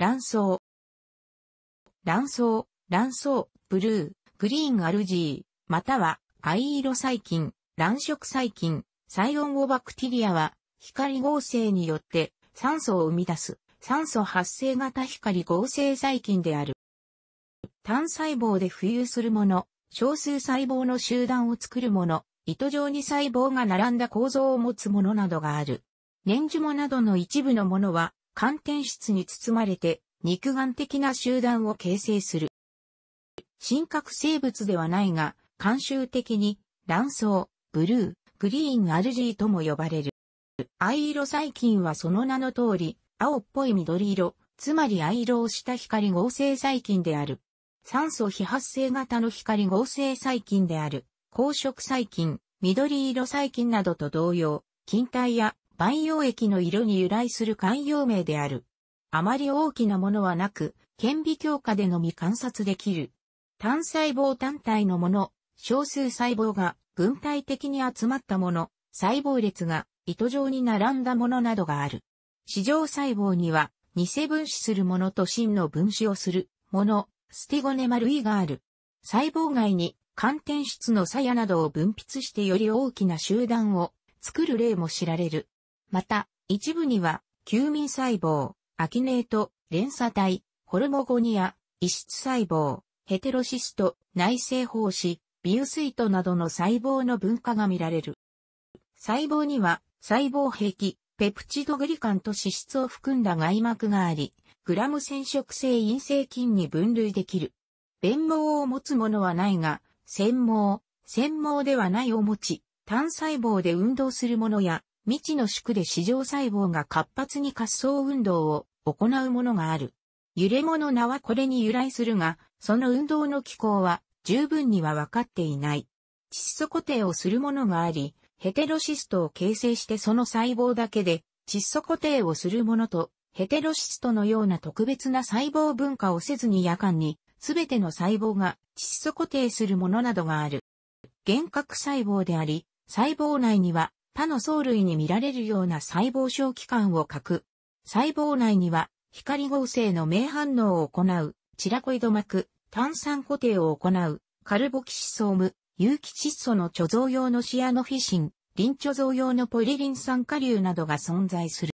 卵巣。卵巣、卵巣、ブルー、グリーンアルジー、または藍色細菌、卵色細菌、サイオンオバクティリアは光合成によって酸素を生み出す酸素発生型光合成細菌である。単細胞で浮遊するもの、少数細胞の集団を作るもの、糸状に細胞が並んだ構造を持つものなどがある。年樹もなどの一部のものは寒天質に包まれて肉眼的な集団を形成する。真核生物ではないが、慣習的に卵巣、ブルー、グリーンアルジーとも呼ばれる。藍色細菌はその名の通り、青っぽい緑色、つまり藍色をした光合成細菌である。酸素非発生型の光合成細菌である。光色細菌、緑色細菌などと同様、菌体や培養液の色に由来する寛容名である。あまり大きなものはなく、顕微鏡下でのみ観察できる。単細胞単体のもの、少数細胞が軍体的に集まったもの、細胞列が糸状に並んだものなどがある。市場細胞には、偽分子するものと真の分子をするもの、スティゴネマ類がある。細胞外に寒天質の鞘などを分泌してより大きな集団を作る例も知られる。また、一部には、休眠細胞、アキネート、連鎖体、ホルモゴニア、異質細胞、ヘテロシスト、内製胞子、ビウスイトなどの細胞の分化が見られる。細胞には、細胞壁、ペプチドグリカンと脂質を含んだ外膜があり、グラム染色性陰性菌に分類できる。弁毛を持つものはないが、繊毛、繊毛ではないを持ち、単細胞で運動するものや、未知の宿で市場細胞が活発に滑走運動を行うものがある。揺れ物名はこれに由来するが、その運動の機構は十分には分かっていない。窒素固定をするものがあり、ヘテロシストを形成してその細胞だけで窒素固定をするものと、ヘテロシストのような特別な細胞分化をせずに夜間に、すべての細胞が窒素固定するものなどがある。幻覚細胞であり、細胞内には他の藻類に見られるような細胞小器官をく。細胞内には光合成の名反応を行う、チラコイド膜、炭酸固定を行う、カルボキシソーム、有機窒素の貯蔵用のシアノフィシン、リン貯蔵用のポリリン酸化硫などが存在する。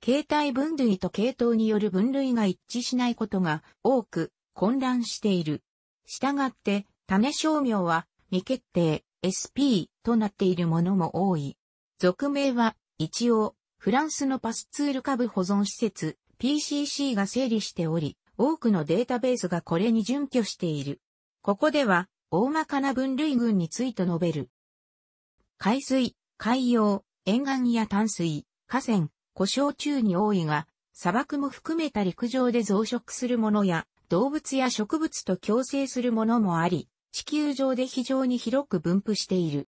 形態分類と系統による分類が一致しないことが多く混乱している。したがって、種商明は未決定、SP となっているものも多い。俗名は、一応、フランスのパスツール株保存施設 PCC が整理しており、多くのデータベースがこれに準拠している。ここでは、大まかな分類群について述べる。海水、海洋、沿岸や淡水、河川、故障中に多いが、砂漠も含めた陸上で増殖するものや、動物や植物と共生するものもあり、地球上で非常に広く分布している。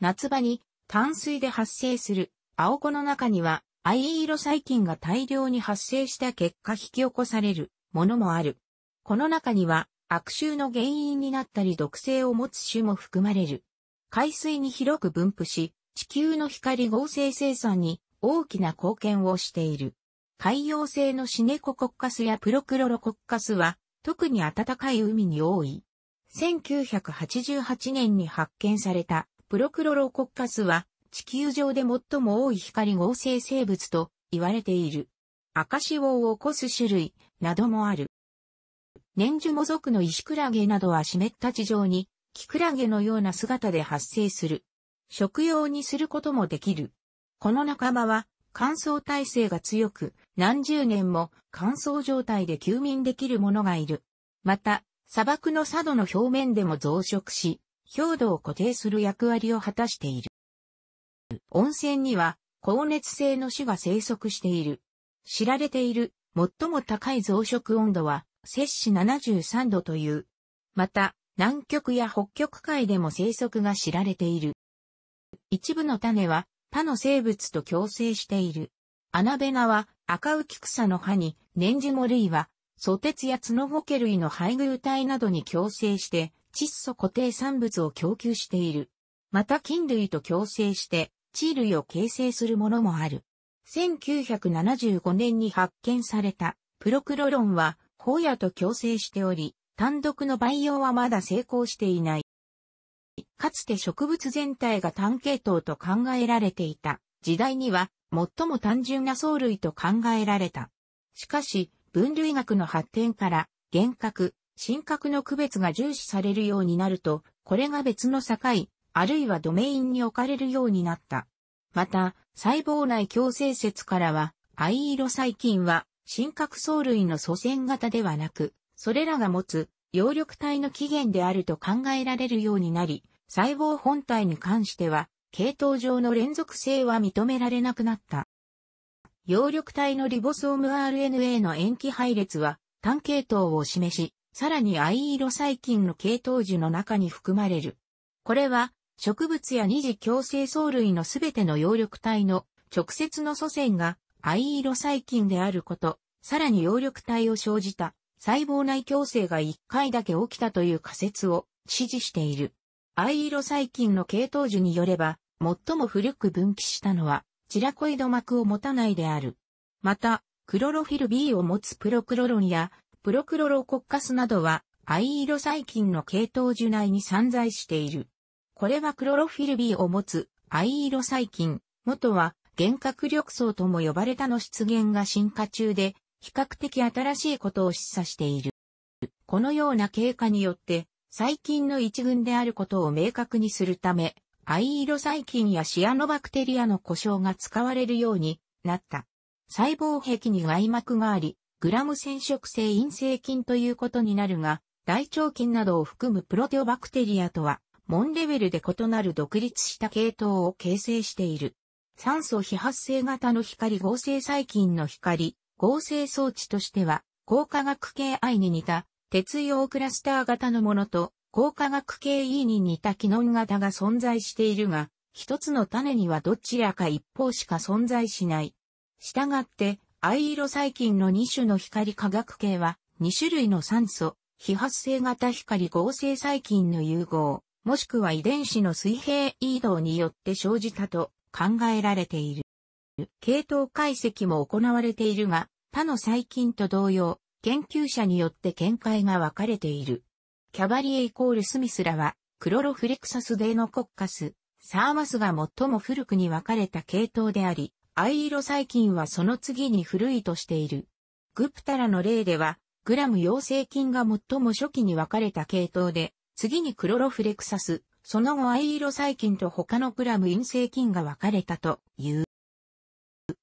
夏場に淡水で発生する青子の中には藍色細菌が大量に発生した結果引き起こされるものもある。この中には悪臭の原因になったり毒性を持つ種も含まれる。海水に広く分布し、地球の光合成生産に大きな貢献をしている。海洋性のシネココッカスやプロクロロコッカスは特に暖かい海に多い。1988年に発見されたプロクロロコッカスは地球上で最も多い光合成生物と言われている。赤潮を起こす種類などもある。年樹も族のイシクラゲなどは湿った地上にキクラゲのような姿で発生する。食用にすることもできる。この仲間は乾燥耐性が強く何十年も乾燥状態で休眠できるものがいる。また、砂漠の砂土の表面でも増殖し、氷土を固定する役割を果たしている。温泉には高熱性の種が生息している。知られている最も高い増殖温度は摂氏73度という。また、南極や北極海でも生息が知られている。一部の種は他の生物と共生している。アナベナは赤浮草の葉に、年次モ類は素鉄や角ボケ類の配偶体などに共生して、窒素固定産物を供給している。また菌類と共生して、地類を形成するものもある。1975年に発見されたプロクロロンは、ホヤと共生しており、単独の培養はまだ成功していない。かつて植物全体が単系統と考えられていた時代には、最も単純な藻類と考えられた。しかし、分類学の発展から、幻覚、神格の区別が重視されるようになると、これが別の境、あるいはドメインに置かれるようになった。また、細胞内共生説からは、藍色細菌は、神格藻類の祖先型ではなく、それらが持つ、葉緑体の起源であると考えられるようになり、細胞本体に関しては、系統上の連続性は認められなくなった。葉緑体のリボソーム RNA の塩基配列は、単系統を示し、さらに藍色細菌の系統樹の中に含まれる。これは、植物や二次共生藻類のすべての葉緑体の直接の祖先が藍色細菌であること、さらに葉緑体を生じた細胞内共生が一回だけ起きたという仮説を支持している。藍色細菌の系統樹によれば、最も古く分岐したのはチラコイド膜を持たないである。また、クロロフィル B を持つプロクロロンや、プロクロロコッカスなどは、藍色細菌の系統樹内に散在している。これはクロロフィル B を持つ藍色細菌、元は幻覚緑層とも呼ばれたの出現が進化中で、比較的新しいことを示唆している。このような経過によって、細菌の一群であることを明確にするため、藍色細菌やシアノバクテリアの故障が使われるようになった。細胞壁に外膜があり、グラム染色性陰性菌ということになるが、大腸菌などを含むプロテオバクテリアとは、門レベルで異なる独立した系統を形成している。酸素非発生型の光合成細菌の光、合成装置としては、高化学系愛に似た、鉄用クラスター型のものと、光化学系 E に似た機能型が存在しているが、一つの種にはどちらか一方しか存在しない。したがって、藍色細菌の2種の光化学系は、2種類の酸素、非発生型光合成細菌の融合、もしくは遺伝子の水平移動によって生じたと考えられている。系統解析も行われているが、他の細菌と同様、研究者によって見解が分かれている。キャバリエイコールスミスらは、クロロフレクサスデーノコッカス、サーマスが最も古くに分かれた系統であり、藍色細菌はその次に古いとしている。グプタラの例では、グラム陽性菌が最も初期に分かれた系統で、次にクロロフレクサス、その後藍色細菌と他のグラム陰性菌が分かれたという。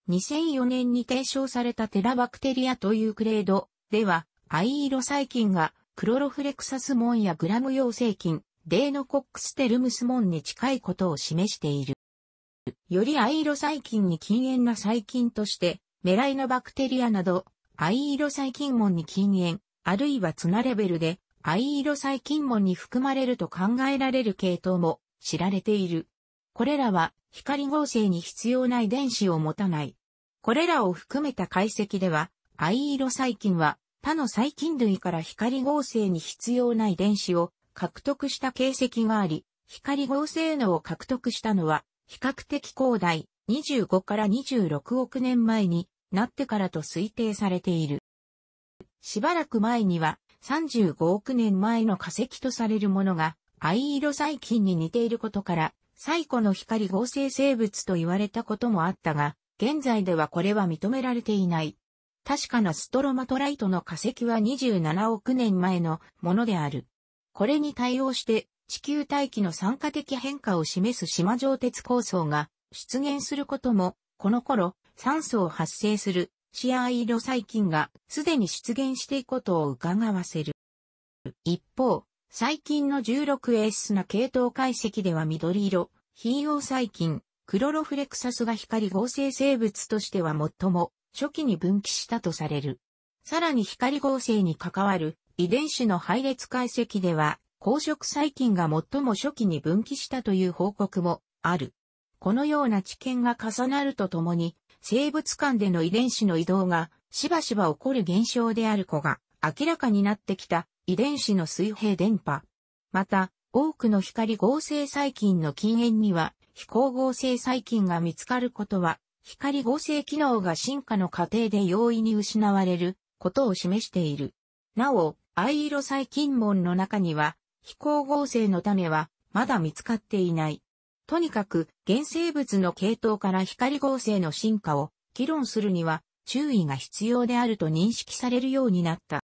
2004年に提唱されたテラバクテリアというグレードでは、藍色細菌がクロロフレクサス門やグラム陽性菌、デーノコックステルムス門に近いことを示している。より藍色細菌に禁煙な細菌として、メライノバクテリアなど、藍色細菌門に禁煙、あるいはツナレベルで、藍色細菌門に含まれると考えられる系統も知られている。これらは光合成に必要な遺伝子を持たない。これらを含めた解析では、藍色細菌は他の細菌類から光合成に必要な遺伝子を獲得した形跡があり、光合成能を獲得したのは比較的広大25から26億年前になってからと推定されている。しばらく前には35億年前の化石とされるものが藍色細菌に似ていることから、最古の光合成生物と言われたこともあったが、現在ではこれは認められていない。確かなストロマトライトの化石は27億年前のものである。これに対応して地球大気の酸化的変化を示す島上鉄構想が出現することも、この頃酸素を発生するシアイロ細菌がすでに出現していくことを伺わせる。一方、細菌の 16S な系統解析では緑色、非用細菌、クロロフレクサスが光合成生物としては最も初期に分岐したとされる。さらに光合成に関わる遺伝子の配列解析では、公職細菌が最も初期に分岐したという報告もある。このような知見が重なるとともに、生物間での遺伝子の移動がしばしば起こる現象である子が明らかになってきた遺伝子の水平電波。また、多くの光合成細菌の禁煙には非光合成細菌が見つかることは光合成機能が進化の過程で容易に失われることを示している。なお、藍色細菌門の中には、非光合成の種はまだ見つかっていない。とにかく、原生物の系統から光合成の進化を議論するには注意が必要であると認識されるようになった。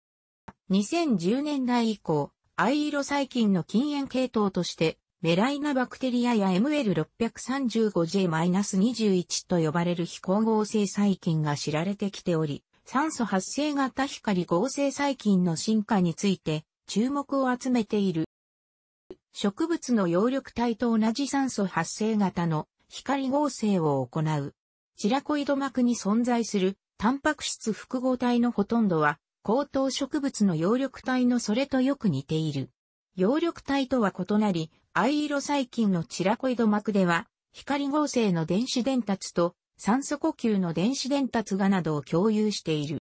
2010年代以降、藍色細菌の禁煙系統としてメライナバクテリアや ML635J-21 と呼ばれる非光合成細菌が知られてきており、酸素発生型光合成細菌の進化について注目を集めている。植物の葉緑体と同じ酸素発生型の光合成を行う。チラコイド膜に存在するタンパク質複合体のほとんどは、高等植物の葉緑体のそれとよく似ている。葉緑体とは異なり、藍色細菌のチラコイド膜では、光合成の電子伝達と酸素呼吸の電子伝達がなどを共有している。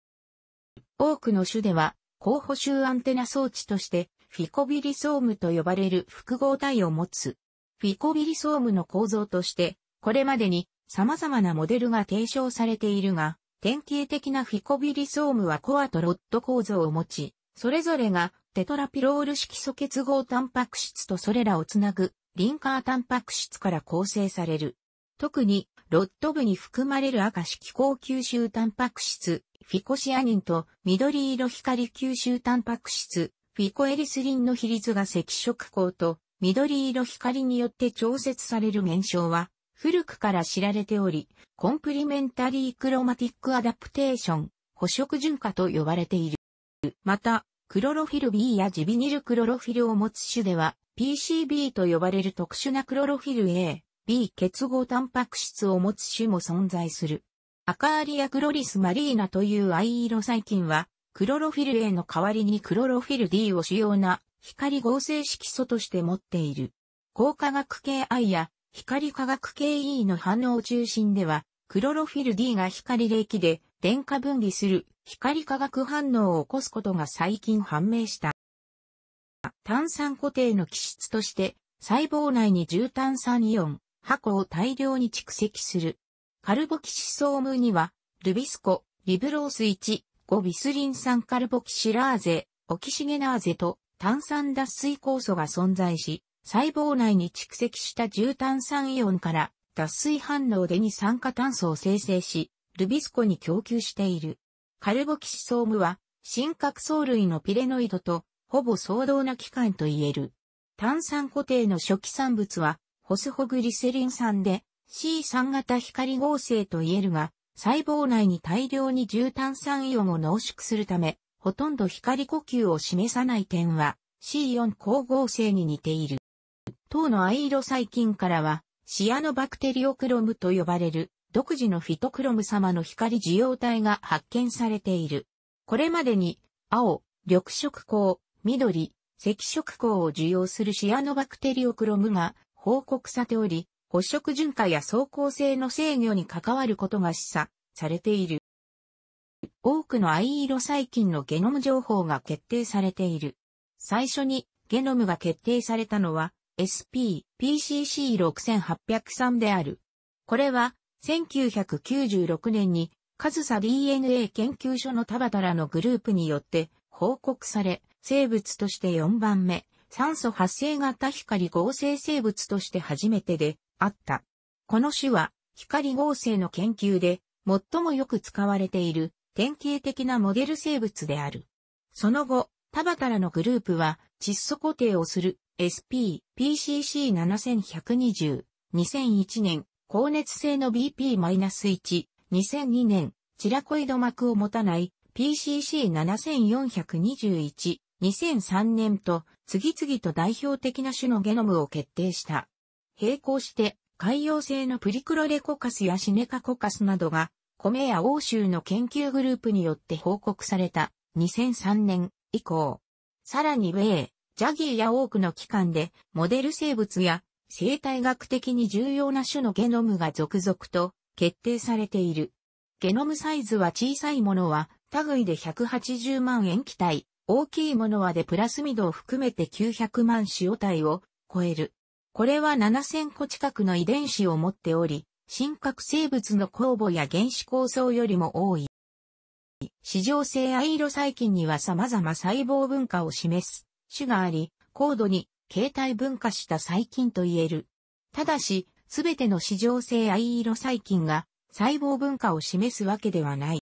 多くの種では、候補修アンテナ装置として、フィコビリソームと呼ばれる複合体を持つ。フィコビリソームの構造として、これまでに様々なモデルが提唱されているが、典型的なフィコビリソームはコアとロッド構造を持ち、それぞれがテトラピロール色素結合タンパク質とそれらをつなぐリンカータンパク質から構成される。特に、ロット部に含まれる赤色光吸収タンパク質、フィコシアニンと緑色光吸収タンパク質、フィコエリスリンの比率が赤色光と緑色光によって調節される現象は、古くから知られており、コンプリメンタリークロマティックアダプテーション、補色順化と呼ばれている。また、クロロフィル B やジビニルクロロフィルを持つ種では、PCB と呼ばれる特殊なクロロフィル A、B 結合タンパク質を持つ種も存在する。アカーリアクロリスマリーナという藍色細菌は、クロロフィル A の代わりにクロロフィル D を主要な光合成色素として持っている。高化学系 I や光化学系 E の反応中心では、クロロフィル D が光冷気で電化分離する光化学反応を起こすことが最近判明した。炭酸固定の基質として、細胞内に重炭酸イオン、箱を大量に蓄積する。カルボキシソームには、ルビスコ、リブロース1、ゴビスリン酸カルボキシラーゼ、オキシゲナーゼと炭酸脱水酵素が存在し、細胞内に蓄積した重炭酸イオンから脱水反応で二酸化炭素を生成し、ルビスコに供給している。カルボキシソームは、真核藻類のピレノイドと、ほぼ相同な器官と言える。炭酸固定の初期産物は、ホスホグリセリン酸で、C3 型光合成と言えるが、細胞内に大量に重炭酸イオンを濃縮するため、ほとんど光呼吸を示さない点は、C4 光合成に似ている。糖の藍色細菌からは、シアノバクテリオクロムと呼ばれる独自のフィトクロム様の光受容体が発見されている。これまでに、青、緑色光、緑、赤色光を受容するシアノバクテリオクロムが報告されており、発色循化や走行性の制御に関わることが示唆されている。多くの藍色細菌のゲノム情報が決定されている。最初にゲノムが決定されたのは SP-PCC6803 である。これは1996年に、カズサ DNA 研究所の田タらのグループによって報告され、生物として4番目、酸素発生型光合成生物として初めてであった。この種は、光合成の研究で、最もよく使われている典型的なモデル生物である。その後、田タらのグループは、窒素固定をする SP、PCC7120、2001年、高熱性の BP-1、2002年、チラコイド膜を持たない PCC7421、2003年と次々と代表的な種のゲノムを決定した。並行して、海洋性のプリクロレコカスやシネカコカスなどが、米や欧州の研究グループによって報告された2003年以降。さらに米、ジャギーや多くの機関で、モデル生物や生態学的に重要な種のゲノムが続々と決定されている。ゲノムサイズは小さいものは類で180万円期体、大きいものはでプラスミドを含めて900万塩体を超える。これは7000個近くの遺伝子を持っており、真核生物の酵母や原子構造よりも多い。市場性アイロ細菌には様々細胞文化を示す種があり、高度に形態分化した細菌と言える。ただし、すべての市場性藍色細菌が細胞分化を示すわけではない。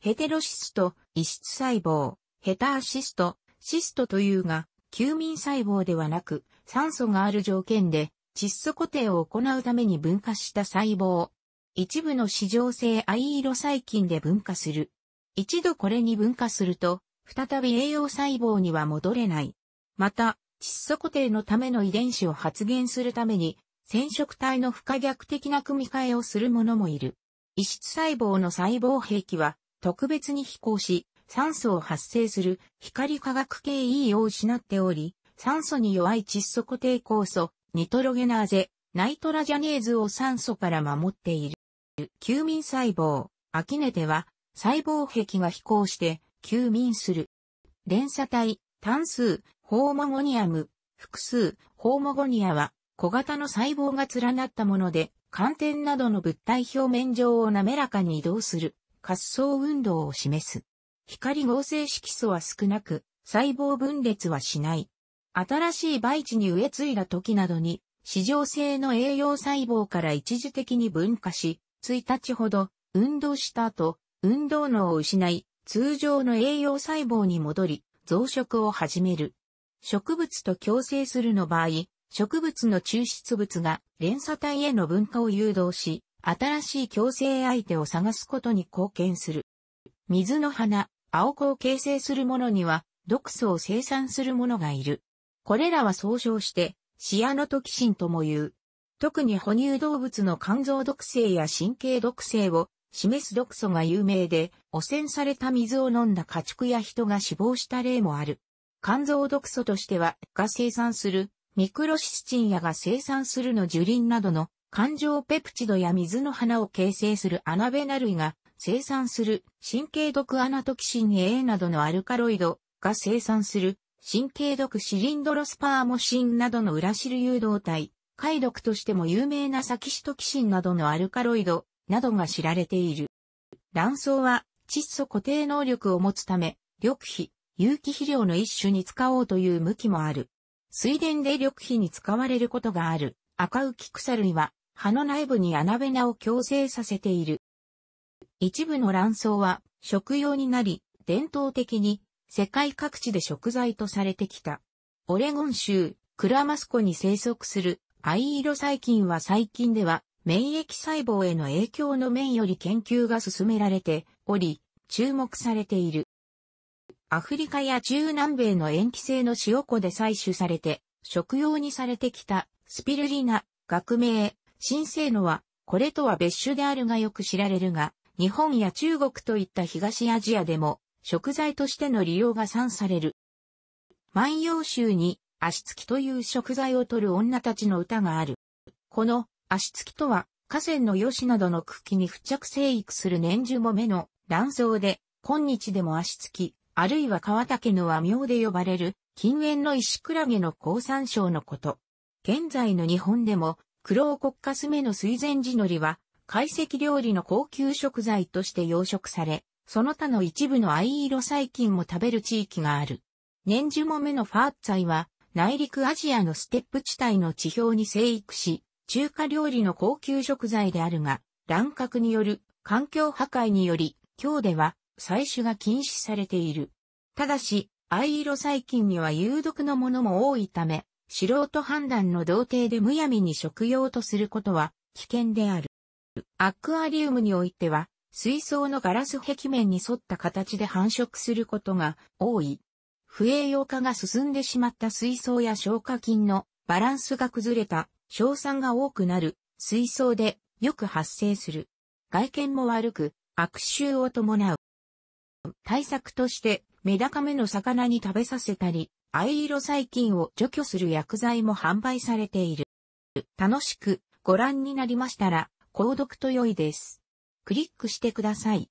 ヘテロシスト、異質細胞、ヘターシスト、シストというが、休眠細胞ではなく、酸素がある条件で、窒素固定を行うために分化した細胞。一部の市場性藍色細菌で分化する。一度これに分化すると、再び栄養細胞には戻れない。また、窒素固定のための遺伝子を発現するために、染色体の不可逆的な組み換えをする者もいる。異質細胞の細胞壁は、特別に飛行し、酸素を発生する光化学系 E を失っており、酸素に弱い窒素固定酵素、ニトロゲナーゼ、ナイトラジャネーズを酸素から守っている。休眠細胞、アキネテは、細胞壁が飛行して、休眠する。連鎖体、単数、ホーモゴニアム、複数、ホーモゴニアは、小型の細胞が連なったもので、寒天などの物体表面上を滑らかに移動する、滑走運動を示す。光合成色素は少なく、細胞分裂はしない。新しい培地に植え継いだ時などに、市場性の栄養細胞から一時的に分化し、1日ほど運動した後、運動能を失い、通常の栄養細胞に戻り、増殖を始める。植物と共生するの場合、植物の抽出物が連鎖体への分化を誘導し、新しい共生相手を探すことに貢献する。水の花、青子を形成する者には、毒素を生産する者がいる。これらは総称して、シアノトキシンとも言う。特に哺乳動物の肝臓毒性や神経毒性を示す毒素が有名で、汚染された水を飲んだ家畜や人が死亡した例もある。肝臓毒素としては、が生産する、ミクロシスチンやが生産するの樹林などの環状ペプチドや水の花を形成するアナベナ類が生産する神経毒アナトキシン A などのアルカロイドが生産する神経毒シリンドロスパーモシンなどの裏汁誘導体、解毒としても有名なサキシトキシンなどのアルカロイドなどが知られている。卵巣は窒素固定能力を持つため、緑皮、有機肥料の一種に使おうという向きもある。水田で緑肥に使われることがある赤浮き草類は葉の内部に穴べなを矯正させている。一部の卵巣は食用になり、伝統的に世界各地で食材とされてきた。オレゴン州クラマスコに生息する藍色細菌は最近では免疫細胞への影響の面より研究が進められており、注目されている。アフリカや中南米の塩基性の塩湖で採取されて、食用にされてきた、スピルリナ、学名、新生のは、これとは別種であるがよく知られるが、日本や中国といった東アジアでも、食材としての利用が算される。万葉集に、足つきという食材を取る女たちの歌がある。この、足つきとは、河川のヨシなどの茎に付着生育する年中も目の卵巣で、今日でも足つき、あるいは川竹の和名で呼ばれる、近縁の石クラゲの高山椒のこと。現在の日本でも、黒を国家。すめの水前寺のりは、懐石料理の高級食材として養殖され、その他の一部の藍色細菌も食べる地域がある。年樹もめのファーツァイは、内陸アジアのステップ地帯の地表に生育し、中華料理の高級食材であるが、乱獲による環境破壊により、今日では採取が禁止されている。ただし、藍色細菌には有毒のものも多いため、素人判断の童貞でむやみに食用とすることは危険である。アクアリウムにおいては、水槽のガラス壁面に沿った形で繁殖することが多い。不栄養化が進んでしまった水槽や消化菌のバランスが崩れた、硝酸が多くなる、水槽でよく発生する。外見も悪く、悪臭を伴う。対策としてメダカ目の魚に食べさせたり、藍色細菌を除去する薬剤も販売されている。楽しくご覧になりましたら、購読と良いです。クリックしてください。